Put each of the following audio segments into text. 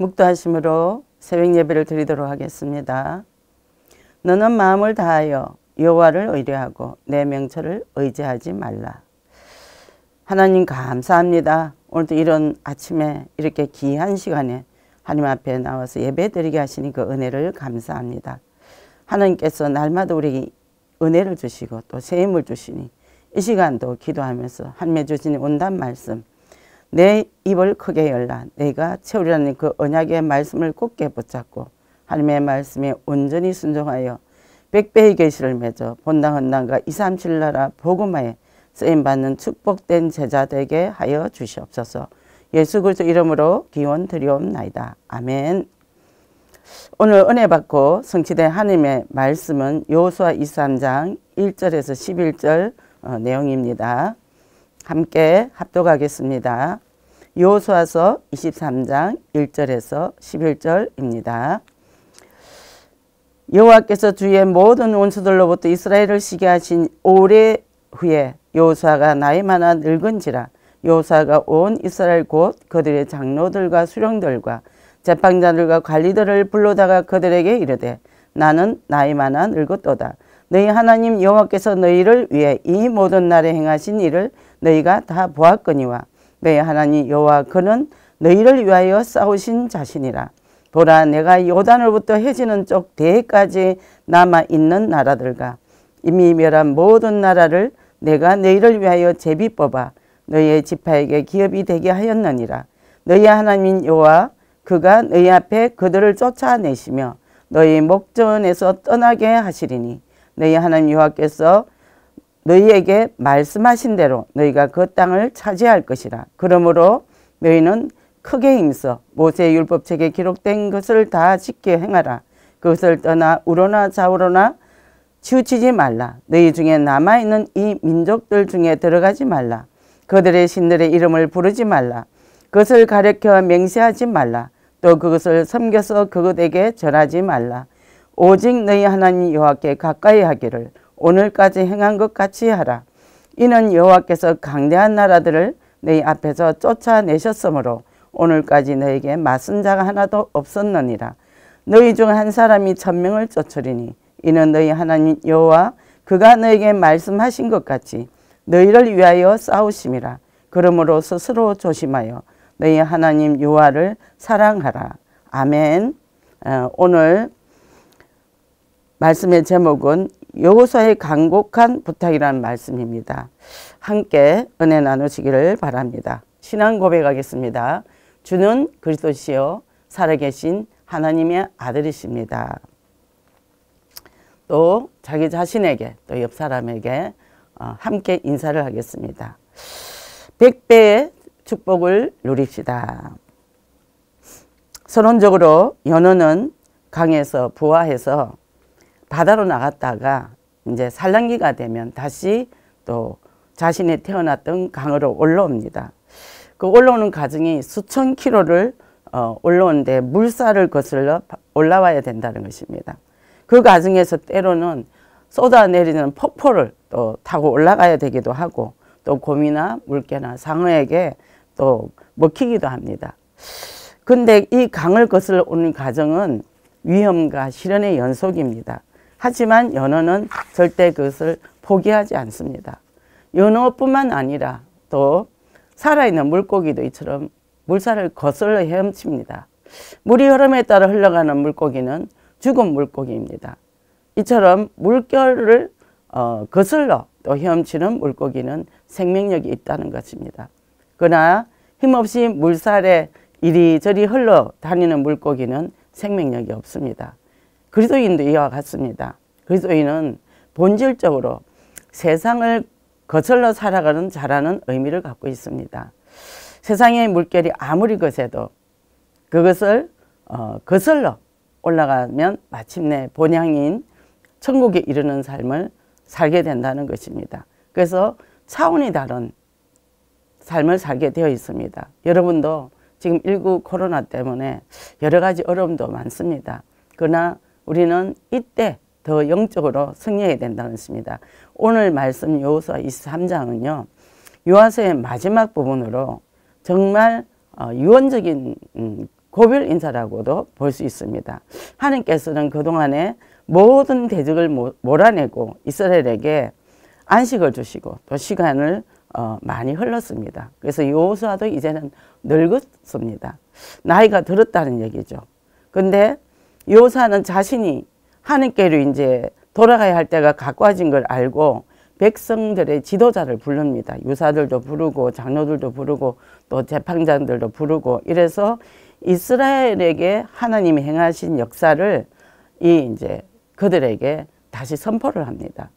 묵도하심으로 새벽 예배를 드리도록 하겠습니다. 너는 마음을 다하여 여호와를 의뢰하고 내 명철을 의지하지 말라. 하나님 감사합니다. 오늘도 이런 아침에 이렇게 귀한 시간에 하나님 앞에 나와서 예배드리게 하시니 그 은혜를 감사합니다. 하나님께서 날마다 우리에게 은혜를 주시고 또 세임을 주시니 이 시간도 기도하면서 한매 주시 온단 말씀 내 입을 크게 열라 내가 채우리라는 그 언약의 말씀을 굳게 붙잡고 하나님의 말씀에 온전히 순종하여 백배의 계시를 맺어 본당 헌당과 이삼칠 나라 복음하에 쓰임받는 축복된 제자 되게 하여 주시옵소서 예수 그리스도 이름으로 기원 드리옵나이다. 아멘 오늘 은혜 받고 성취된 하나님의 말씀은 요수와 23장 1절에서 11절 어, 내용입니다. 함께 합독하겠습니다. 요수아서 23장 1절에서 11절입니다. 여호와께서 주의 모든 원수들로부터 이스라엘을 시게 하신 오래 후에 요수아가 나이 많아 늙은지라 요사가 온 이스라엘 곧 그들의 장로들과 수령들과 재판자들과 관리들을 불러다가 그들에게 이르되 나는 나이 많아 늙었도다. 너희 네, 하나님 여호와께서 너희를 위해 이 모든 날에 행하신 일을 너희가 다 보았거니와 너희 네, 하나님 여호와 그는 너희를 위하여 싸우신 자신이라 보라 내가 요단으부터 해지는 쪽대까지 남아있는 나라들과 이미 멸한 모든 나라를 내가 너희를 위하여 제비 뽑아 너희의 지파에게 기업이 되게 하였느니라 너희 하나님 여호와 그가 너희 앞에 그들을 쫓아내시며 너희 목전에서 떠나게 하시리니 너희 네, 하나님 여호와께서 너희에게 말씀하신 대로 너희가 그 땅을 차지할 것이라. 그러므로 너희는 크게 힘써 모세의 율법책에 기록된 것을 다 지켜 행하라. 그것을 떠나 우로나 좌우로나 치우치지 말라. 너희 중에 남아있는 이 민족들 중에 들어가지 말라. 그들의 신들의 이름을 부르지 말라. 그것을 가리켜 맹세하지 말라. 또 그것을 섬겨서 그것에게 절하지 말라. 오직 너희 하나님 여호와께 가까이 하기를 오늘까지 행한 것 같이 하라. 이는 여호와께서 강대한 나라들을 너희 앞에서 쫓아내셨으므로 오늘까지 너에게 맞선 자가 하나도 없었느니라. 너희 중 한 사람이 천명을 쫓으리니 이는 너희 하나님 여호와 그가 너에게 말씀하신 것 같이 너희를 위하여 싸우심이라. 그러므로 스스로 조심하여 너희 하나님 여호와를 사랑하라. 아멘. 어, 오늘 말씀의 제목은 여호사아의 간곡한 부탁이라는 말씀입니다. 함께 은혜 나누시기를 바랍니다. 신앙 고백하겠습니다. 주는 그리스도시요 살아계신 하나님의 아들이십니다. 또 자기 자신에게 또 옆 사람에게 어, 함께 인사를 하겠습니다. 백배의 축복을 누립시다. 서론적으로 연어는 강에서 부화해서 바다로 나갔다가 이제 산란기가 되면 다시 또자신의 태어났던 강으로 올라옵니다. 그 올라오는 과정이 수천 킬로를 어, 올라오는데 물살을 거슬러 올라와야 된다는 것입니다. 그 과정에서 때로는 쏟아내리는 폭포를 또 타고 올라가야 되기도 하고 또 곰이나 물개나 상어에게 또 먹히기도 합니다. 근데 이 강을 거슬러 오는 과정은 위험과 시련의 연속입니다. 하지만 연어는 절대 그것을 포기하지 않습니다. 연어뿐만 아니라 또 살아있는 물고기도 이처럼 물살을 거슬러 헤엄칩니다. 물이 흐름에 따라 흘러가는 물고기는 죽은 물고기입니다. 이처럼 물결을 어, 거슬러 또 헤엄치는 물고기는 생명력이 있다는 것입니다. 그러나 힘없이 물살에 이리저리 흘러다니는 물고기는 생명력이 없습니다. 그리스도인도 이와 같습니다. 그리스도인은 본질적으로 세상을 거슬러 살아가는 자라는 의미를 갖고 있습니다. 세상의 물결이 아무리 거세도 그것을 어, 거슬러 올라가면 마침내 본향인 천국에 이르는 삶을 살게 된다는 것입니다. 그래서 차원이 다른 삶을 살게 되어 있습니다. 여러분도 지금 19 코로나 때문에 여러 가지 어려움도 많습니다. 그러나 우리는 이때 더 영적으로 승리해야 된다는 것입니다. 오늘 말씀 요서 23장은요. 요하서의 마지막 부분으로 정말 어, 유언적인 음, 고별 인사라고도 볼 수 있습니다. 하나님께서는 그동안에 모든 대적을 몰아내고 이스라엘에게 안식을 주시고 또 시간을 어, 많이 흘렀습니다. 그래서 요수아도 이제는 늙었습니다. 나이가 들었다는 얘기죠. 근데 요사는 자신이 하느님께로 이제 돌아가야 할 때가 가까워진 걸 알고 백성들의 지도자를 부릅니다. 유사들도 부르고 장로들도 부르고 또 재판장들도 부르고 이래서 이스라엘에게 하나님이 행하신 역사를 이 이제 그들에게 다시 선포를 합니다.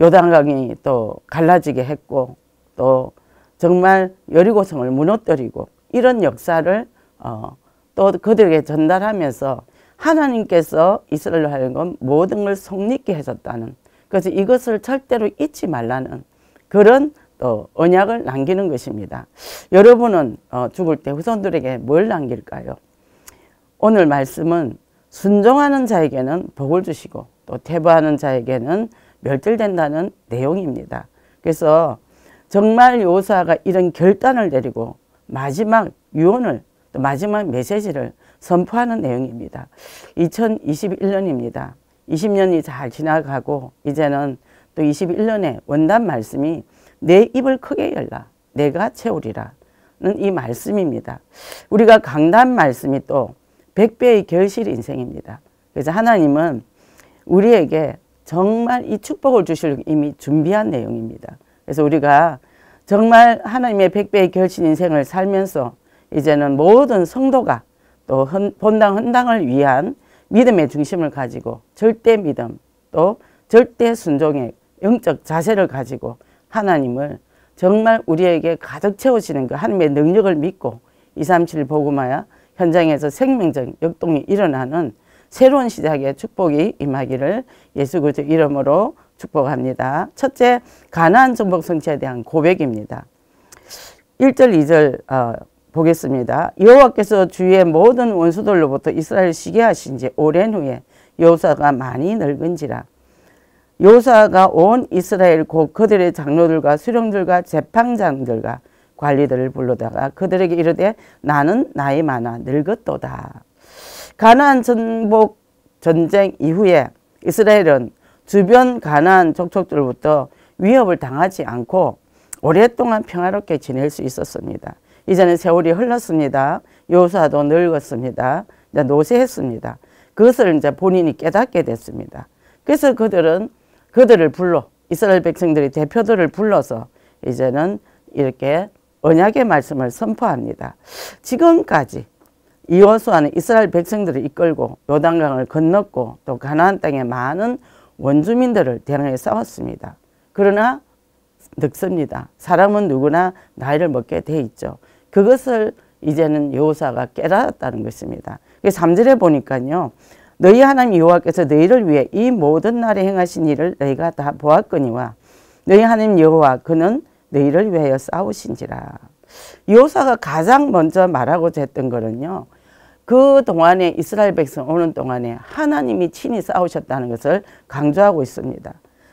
요단강이 또 갈라지게 했고 또 정말 여리고성을 무너뜨리고 이런 역사를 어, 또 그들에게 전달하면서 하나님께서 이스라엘로 하여금 모든 걸 성립게 하셨다는 그래서 이것을 절대로 잊지 말라는 그런 또 언약을 남기는 것입니다. 여러분은 어, 죽을 때 후손들에게 뭘 남길까요? 오늘 말씀은 순종하는 자에게는 복을 주시고 또 태부하는 자에게는 멸절된다는 내용입니다. 그래서 정말 요사가 이런 결단을 내리고 마지막 유언을 또 마지막 메시지를 선포하는 내용입니다. 2021년입니다. 20년이 잘 지나가고 이제는 또 21년에 원단 말씀이 내 입을 크게 열라 내가 채우리라는 이 말씀입니다. 우리가 강단 말씀이 또1배의 결실 인생입니다. 그래서 하나님은 우리에게 정말 이 축복을 주실 이미 준비한 내용입니다. 그래서 우리가 정말 하나님의 백배의 결신 인생을 살면서 이제는 모든 성도가 또 본당 헌당을 위한 믿음의 중심을 가지고 절대 믿음 또 절대 순종의 영적 자세를 가지고 하나님을 정말 우리에게 가득 채우시는 그 하나님의 능력을 믿고 237 복음하여 현장에서 생명적 역동이 일어나는 새로운 시작의 축복이 임하기를 예수 그리스도 이름으로 축복합니다. 첫째 가나안 정복 성취에 대한 고백입니다. 1절 2절 어, 보겠습니다. 여호와께서 주의 모든 원수들로부터 이스라엘 시게 하신 지 오랜 후에 여호사가 많이 늙은지라. 여호사가 온 이스라엘 곧 그들의 장로들과 수령들과 재판장들과 관리들을 불러다가 그들에게 이르되 나는 나이 많아 늙었도다. 가나안 전복 전쟁 이후에 이스라엘은 주변 가나안 족속들부터 위협을 당하지 않고 오랫동안 평화롭게 지낼 수 있었습니다. 이제는 세월이 흘렀습니다. 요사도 늙었습니다. 이제 노쇠했습니다. 그것을 이제 본인이 깨닫게 됐습니다. 그래서 그들은 그들을 불러 이스라엘 백성들이 대표들을 불러서 이제는 이렇게 언약의 말씀을 선포합니다. 지금까지 이호수아는 이스라엘 백성들을 이끌고 요단강을 건넜고 또 가나안 땅의 많은 원주민들을 대항해 싸웠습니다. 그러나 늙습니다. 사람은 누구나 나이를 먹게 돼 있죠. 그것을 이제는 여호사가 깨달았다는 것입니다. 그절에 보니까요. 너희 하나님 여호와께서 너희를 위해 이 모든 날에 행하신 일을 너희가 다 보았거니와 너희 하나님 여호와 그는 너희를 위하여 싸우신지라. 여호사가 가장 먼저 말하고자 했던 거는요. 그 동안에 이스라엘 백성 오는 동안에 하나님이 친히 싸우셨다는 것을 강조하고 있습니다.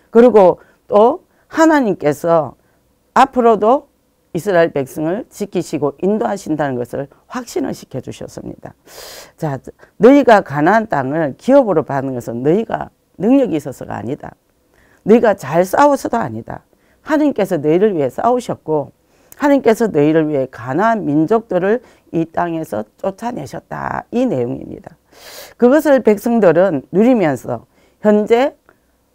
그리고 또 하나님께서 앞으로도 이스라엘 백성을 지키시고 인도하신다는 것을 확신을 시켜 주셨습니다. 자, 너희가 가나안 땅을 기업으로 받는 것은 너희가 능력이 있어서가 아니다. 너희가 잘 싸워서도 아니다. 하나님께서 너희를 위해 싸우셨고 하나님께서 너희를 위해 가나안 민족들을 이 땅에서 쫓아내셨다. 이 내용입니다. 그것을 백성들은 누리면서 현재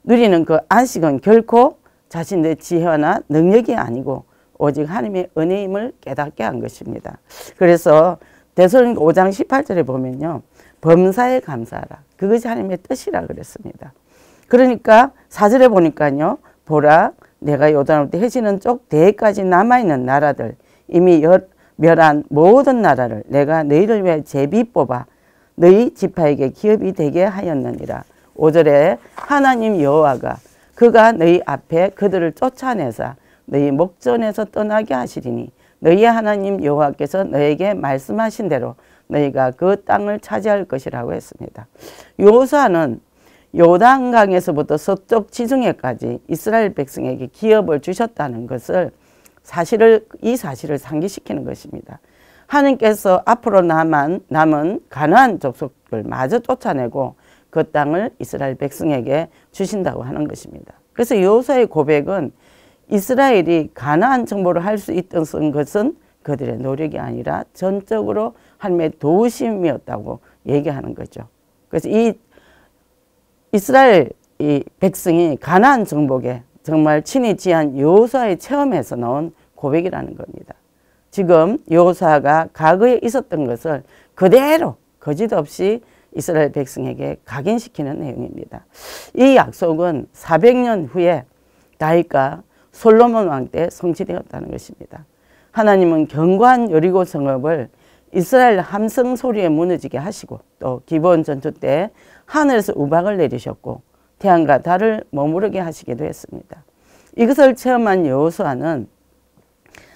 누리는 그 안식은 결코 자신의 지혜나 능력이 아니고 오직 하나님의 은혜임을 깨닫게 한 것입니다. 그래서 대설 5장 18절에 보면요. 범사에 감사하라. 그것이 하나님의 뜻이라 그랬습니다. 그러니까 사절에 보니까요. 보라 내가 요단으로부터 해지는 쪽대까지 남아있는 나라들 이미 멸한 모든 나라를 내가 너희를 위해 제비 뽑아 너희 지파에게 기업이 되게 하였느니라. 5절에 하나님 여호와가 그가 너희 앞에 그들을 쫓아내사 너희 목전에서 떠나게 하시리니 너희 하나님 여호와께서 너에게 말씀하신 대로 너희가 그 땅을 차지할 것이라고 했습니다. 요사는 요단강에서부터 서쪽 지중해까지 이스라엘 백성에게 기업을 주셨다는 것을 사실을 이 사실을 상기시키는 것입니다. 하나님께서 앞으로 남은 남은 가나안 족속을 마저 쫓아내고 그 땅을 이스라엘 백성에게 주신다고 하는 것입니다. 그래서 여호사의 고백은 이스라엘이 가나안 정보를 할 수 있던 것은 그들의 노력이 아니라 전적으로 하나님의 도우심이었다고 얘기하는 거죠. 그래서 이 이스라엘 이 백성이 가나안 정복에 정말 친히 지한 여호사의 체험에서 나온 고백이라는 겁니다. 지금 여호사가 과거에 있었던 것을 그대로 거짓 없이 이스라엘 백성에게 각인시키는 내용입니다. 이 약속은 400년 후에 다윗과 솔로몬 왕 때 성취되었다는 것입니다. 하나님은 견고한 여리고 성읍을 이스라엘 함성 소리에 무너지게 하시고 또 기본 전투 때 하늘에서 우박을 내리셨고 태양과 달을 머무르게 하시기도 했습니다. 이것을 체험한 여호수아는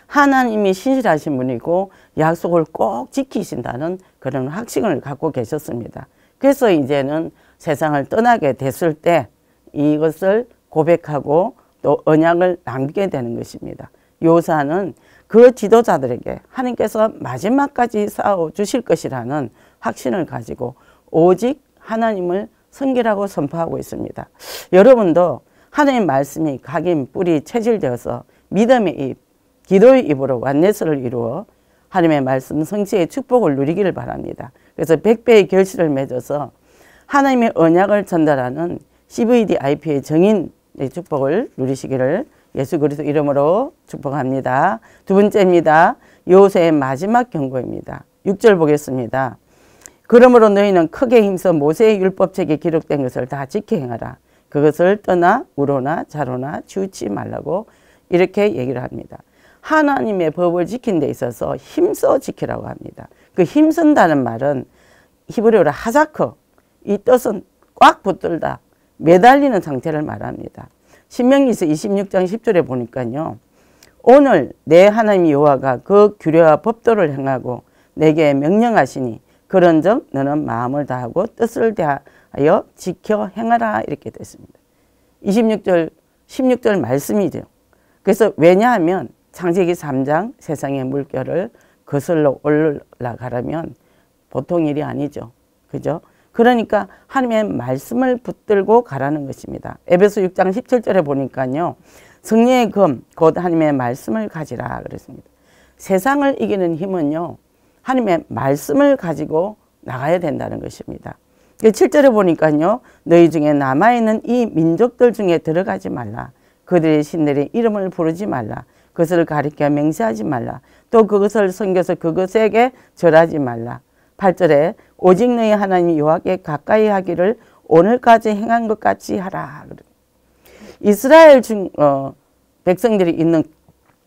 하나님이 신실하신 분이고 약속을 꼭 지키신다는 그런 확신을 갖고 계셨습니다. 그래서 이제는 세상을 떠나게 됐을 때 이것을 고백하고 또 어, 언약을 남기게 되는 것입니다. 요사는 그 지도자들에게 하나님께서 마지막까지 싸워 주실 것이라는 확신을 가지고 오직 하나님을 성기라고 선포하고 있습니다. 여러분도 하나님 말씀이 각인 뿌리 체질되어서 믿음의 입, 기도의 입으로 완내스를 이루어 하나님의 말씀 성취의 축복을 누리기를 바랍니다. 그래서 1배의 결실을 맺어서 하나님의 언약을 전달하는 CVD IP의 정인 이 축복을 누리시기를 예수 그리스도 이름으로 축복합니다. 두 번째입니다. 요새의 마지막 경고입니다. 6절 보겠습니다. 그러므로 너희는 크게 힘써 모세의 율법책에 기록된 것을 다 지켜 행하라. 그것을 떠나 우로나 자로나 치우치 말라고 이렇게 얘기를 합니다. 하나님의 법을 지킨 데 있어서 힘써 지키라고 합니다. 그 힘쓴다는 말은 히브리어로 하자크 이 뜻은 꽉 붙들다 매달리는 상태를 말합니다. 신명기서 26장 10절에 보니까요. 오늘 내 하나님 여호와가 그 규례와 법도를 행하고 내게 명령하시니 그런즉 너는 마음을 다하고 뜻을 다하여 지켜 행하라 이렇게 됐습니다. 26절 16절 말씀이죠. 그래서 왜냐하면 창세기 3장 세상의 물결을 거슬러 올라가려면 보통 일이 아니죠. 그죠? 그러니까 하나님의 말씀을 붙들고 가라는 것입니다. 에베소 6장 17절에 보니까요. 승리의 검, 곧 하나님의 말씀을 가지라 그랬습니다. 세상을 이기는 힘은요. 하나님의 말씀을 가지고 나가야 된다는 것입니다. 7절에 그 보니까요. 너희 중에 남아있는 이 민족들 중에 들어가지 말라. 그들의 신들의 이름을 부르지 말라. 그것을 가리켜 맹세하지 말라. 또 그것을 섬겨서 그것에게 절하지 말라. 8절에 오직 너희 하나님 여호와께 가까이 하기를 오늘까지 행한 것 같이 하라. 이스라엘 중 어, 백성들이 있는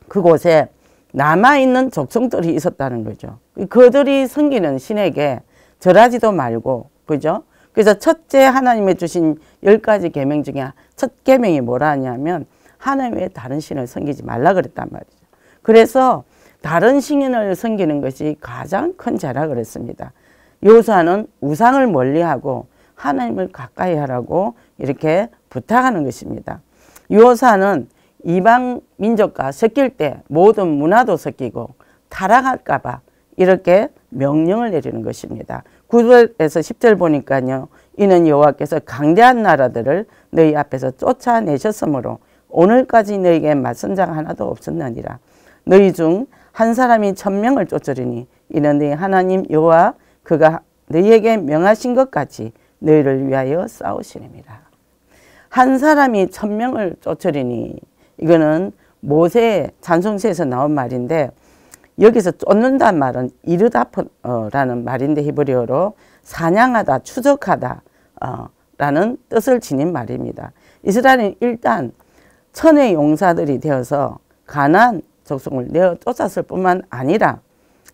그곳에 남아 있는 족속들이 있었다는 거죠. 그들이 섬기는 신에게 절하지도 말고 그죠? 그래서 첫째 하나님의 주신 열 가지 계명 중에 첫 계명이 뭐라 하냐면 하나님의 다른 신을 섬기지 말라 그랬단 말이죠. 그래서 다른 신인을 섬기는 것이 가장 큰 죄라 그랬습니다. 요사는 우상을 멀리하고 하나님을 가까이 하라고 이렇게 부탁하는 것입니다. 요사는 이방 민족과 섞일 때 모든 문화도 섞이고 타락할까봐 이렇게 명령을 내리는 것입니다. 9절에서 10절 보니까요. 이는 여호와께서 강대한 나라들을 너희 앞에서 쫓아내셨으므로 오늘까지 너희에게 맞선장 하나도 없었느니라. 너희 중한 사람이 천명을 쫓으리니 이는 너 네 하나님 여호와 그가 너희에게 명하신 것까지 너희를 위하여 싸우시리니라. 한 사람이 천명을 쫓으리니 이거는 모세 찬송시에서 나온 말인데 여기서 쫓는다는 말은 이르다라는 말인데 히브리어로 사냥하다, 추적하다 어, 라는 뜻을 지닌 말입니다. 이스라엘은 일단 천의 용사들이 되어서 가난, 적성을 내어 쫓았을 뿐만 아니라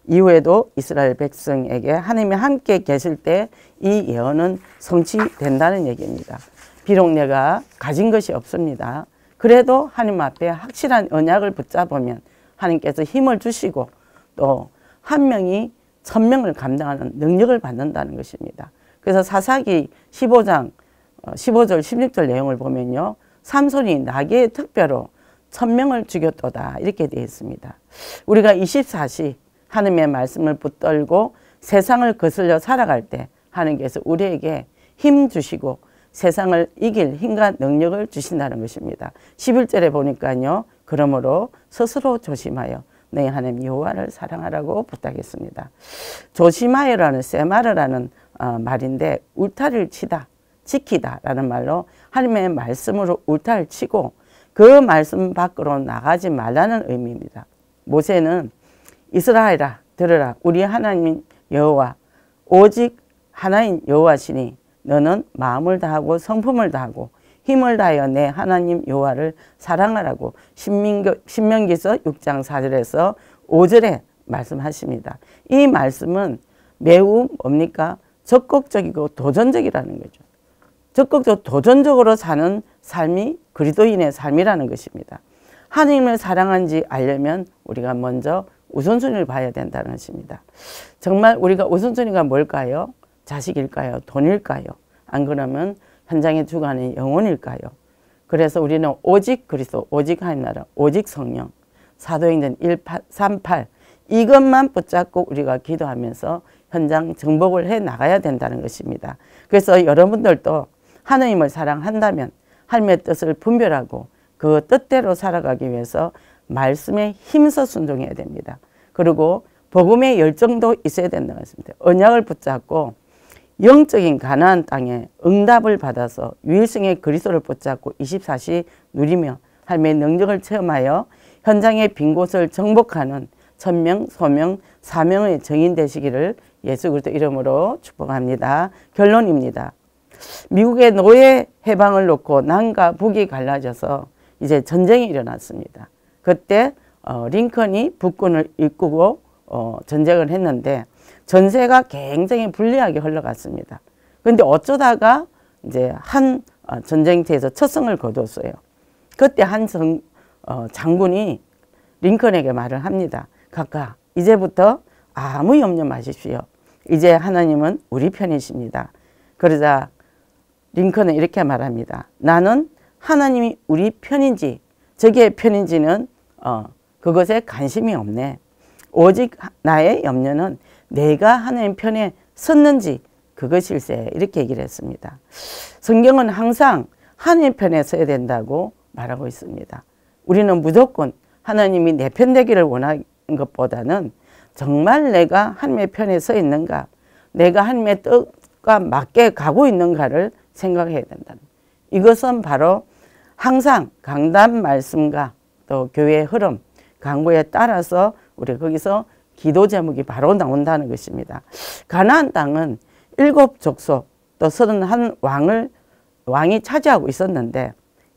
이후에도 이스라엘 백성에게 하나님이 함께 계실 때 이 예언은 성취된다는 얘기입니다. 비록 내가 가진 것이 없습니다. 그래도 하나님 앞에 확실한 언약을 붙잡으면 하나님께서 힘을 주시고 또 한 명이 천 명을 감당하는 능력을 받는다는 것입니다. 그래서 사사기 15장 15절 16절 내용을 보면요. 삼손이 나귀의 특별로 천명을 죽였도다 이렇게 되어 있습니다. 우리가 24시 하나님의 말씀을 붙들고 세상을 거슬려 살아갈 때 하나님께서 우리에게 힘 주시고 세상을 이길 힘과 능력을 주신다는 것입니다. 11절에 보니까요. 그러므로 스스로 조심하여 너 하나님 여호를 사랑하라고 부탁했습니다. 조심하여라는 세마르라는 어, 말인데 울타리를 치다, 지키다라는 말로 하나님의 말씀으로 울타리를 치고 그 말씀 밖으로 나가지 말라는 의미입니다. 모세는 이스라엘아 들으라 우리 하나님 여호와 오직 하나인 여호와시니 너는 마음을 다하고 성품을 다하고 힘을 다하여 내 하나님 여호와를 사랑하라고 신명기, 서 6장 4절에서 5절에 말씀하십니다. 이 말씀은 매우 뭡니까? 적극적이고 도전적이라는 거죠. 적극적 도전적으로 사는 삶이 그리도인의 삶이라는 것입니다. 하나님을 사랑한지 알려면 우리가 먼저 우선순위를 봐야 된다는 것입니다. 정말 우리가 우선순위가 뭘까요? 자식일까요? 돈일까요? 안 그러면 현장에 주관의 영혼일까요? 그래서 우리는 오직 그리스도, 오직 하나님 나라, 오직 성령, 사도행전 18, 38 이것만 붙잡고 우리가 기도하면서 현장 정복을 해 나가야 된다는 것입니다. 그래서 여러분들도 하나님을 사랑한다면 하나님의 뜻을 분별하고 그 뜻대로 살아가기 위해서 말씀에 힘써 순종해야 됩니다. 그리고 복음의 열정도 있어야 된다는 것입니다. 언약을 붙잡고 영적인 가나안 땅에 응답을 받아서 유일성의 그리스도를 붙잡고 24시 누리며 삶의 능력을 체험하여 현장의 빈 곳을 정복하는 천명, 소명, 사명의 정인 되시기를 예수 그리스도 이름으로 축복합니다. 결론입니다. 미국의 노예 해방을 놓고 남과 북이 갈라져서 이제 전쟁이 일어났습니다. 그때 어, 링컨이 북군을 이끌고 어, 전쟁을 했는데 전세가 굉장히 불리하게 흘러갔습니다. 그런데 어쩌다가 이제 한 어, 전쟁터에서 첫 승을 거뒀어요. 그때 한 정, 어, 장군이 링컨에게 말을 합니다. 각각 이제부터 아무 염려 마십시오. 이제 하나님은 우리 편이십니다. 그러자 링컨은 이렇게 말합니다. 나는 하나님이 우리 편인지 저게 편인지는 어, 그것에 관심이 없네. 오직 나의 염려는 내가 하나님 편에 섰는지 그것일세 이렇게 얘기를 했습니다. 성경은 항상 하나님 편에 서야 된다고 말하고 있습니다. 우리는 무조건 하나님이 내 편 되기를 원하는 것보다는 정말 내가 하나님의 편에 서 있는가 내가 하나님의 뜻과 맞게 가고 있는가를 생각해야 된다. 이것은 바로 항상 강단 말씀과 또 교회의 흐름, 강구에 따라서 우리 거기서 기도 제목이 바로 나온다는 것입니다. 가나안 땅은 일곱 족속 또 서른한 왕을 왕이 차지하고 있었는데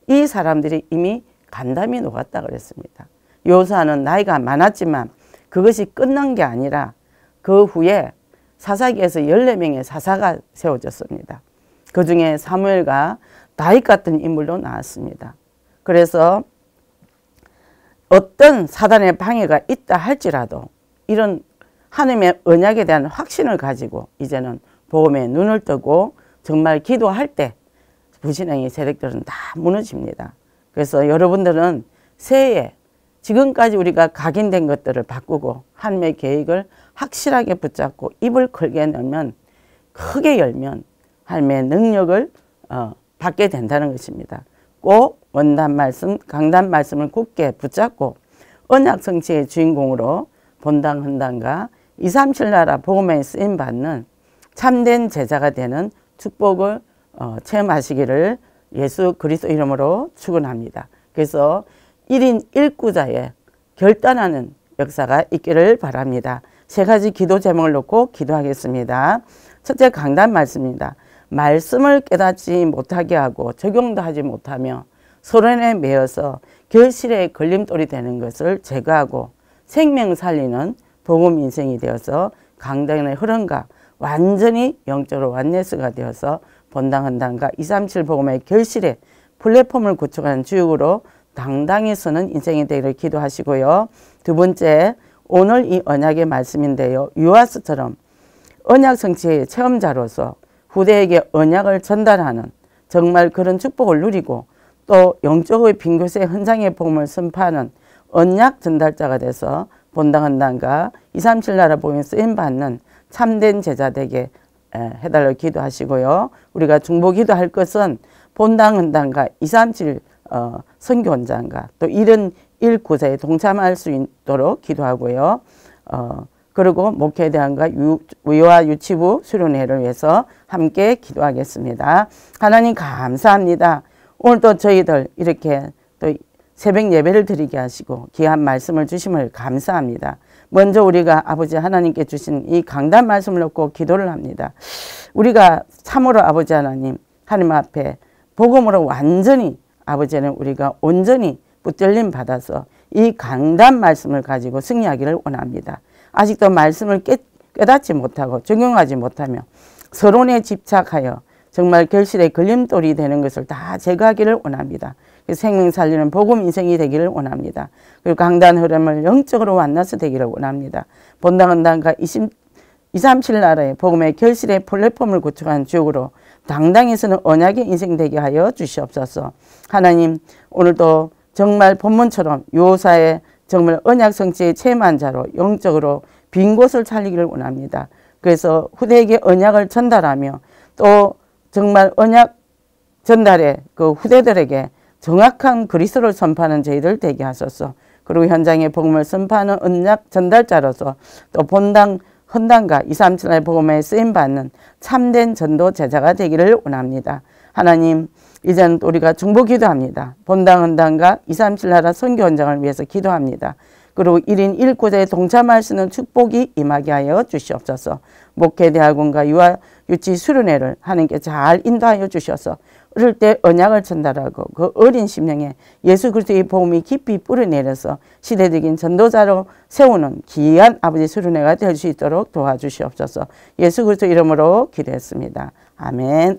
이 사람들이 이미 간담이 녹았다 그랬습니다. 요사는 나이가 많았지만 그것이 끝난 게 아니라 그 후에 사사기에서 14명의 사사가 세워졌습니다. 그 중에 사무엘과 다윗 같은 인물로 나왔습니다. 그래서 어떤 사단의 방해가 있다 할지라도 이런 하나님의 언약에 대한 확신을 가지고 이제는 복음에 눈을 뜨고 정말 기도할 때 부신앙의 세력들은 다 무너집니다. 그래서 여러분들은 새해 지금까지 우리가 각인된 것들을 바꾸고 하나님의 계획을 확실하게 붙잡고 입을 걸게 열면 크게 열면 삶의 능력을 어, 받게 된다는 것입니다. 꼭 원단 말씀, 강단 말씀을 굳게 붙잡고 언약 성취의 주인공으로 본당 헌당과 2, 3, 7나라 복음에 쓰임받는 참된 제자가 되는 축복을 어, 체험하시기를 예수 그리스도 이름으로 축원합니다. 그래서 1인 1구자의 결단하는 역사가 있기를 바랍니다. 세 가지 기도 제목을 놓고 기도하겠습니다. 첫째 강단 말씀입니다. 말씀을 깨닫지 못하게 하고 적용도 하지 못하며 소련에 매여서 결실에 걸림돌이 되는 것을 제거하고 생명 살리는 복음 인생이 되어서 강당의 흐름과 완전히 영적으로 완네스가 되어서 본당헌당과 237 복음의 결실에 플랫폼을 구축하는 주역으로 당당히 서는 인생이 되기를 기도하시고요. 두 번째, 오늘 이 언약의 말씀인데요. 유아스처럼 언약 성취의 체험자로서 후대에게 언약을 전달하는 정말 그런 축복을 누리고 또 영적의 빈교세 현장의 복음을 선포하는 언약 전달자가 돼서 본당헌당과 237 나라 보면 에 쓰임받는 참된 제자 되게 해달라 고 기도하시고요. 우리가 중보 기도할 것은 본당헌당과 237 어, 선교원장과 또 이런 일구세에 동참할 수 있도록 기도하고요. 어, 그리고 목회 대안과 위와 유치부 수련회를 위해서 함께 기도하겠습니다. 하나님 감사합니다. 오늘도 저희들 이렇게 또 새벽 예배를 드리게 하시고 귀한 말씀을 주심을 감사합니다. 먼저 우리가 아버지 하나님께 주신 이 강단 말씀을 놓고 기도를 합니다. 우리가 참으로 아버지 하나님 하나님 앞에 복음으로 완전히 아버지는 우리가 온전히 붙들림 받아서 이 강단 말씀을 가지고 승리하기를 원합니다. 아직도 말씀을 깨, 닫지 못하고 적용하지 못하며 서론에 집착하여 정말 결실의 걸림돌이 되는 것을 다 제거하기를 원합니다. 그 생명 살리는 복음 인생이 되기를 원합니다. 그리고 강단 흐름을 영적으로 만나서 되기를 원합니다. 본당은당과 2 3 7 나라의 복음의 결실의 플랫폼을 구축한 주역으로 당당에서는 언약의 인생 되게 하여 주시옵소서. 하나님 오늘도 정말 본문처럼 요사의 정말 언약 성취의 체험한자로 영적으로 빈 곳을 살리기를 원합니다. 그래서 후대에게 언약을 전달하며 또 정말 언약 전달에 그 후대들에게 정확한 그리스도를 선포하는 저희들 되게 하소서. 그리고 현장에 복음을 선포하는 언약 전달자로서 또 본당 헌당과 2, 3천의 복음에 쓰임받는 참된 전도 제자가 되기를 원합니다. 하나님 이젠 우리가 중보 기도합니다. 본당은당과 237 나라 선교원장을 위해서 기도합니다. 그리고 1인 1구제에 동참할 수는 축복이 임하게 하여 주시옵소서. 목회대학원과 유아 유치 수련회를 하나님께 잘 인도하여 주셔서 어릴 때 언약을 전달하고 그 어린 심령에 예수 그리스도의 보험이 깊이 뿌려내려서 시대적인 전도자로 세우는 귀한 아버지 수련회가 될 수 있도록 도와주시옵소서. 예수 그리스도 이름으로 기도했습니다. 아멘.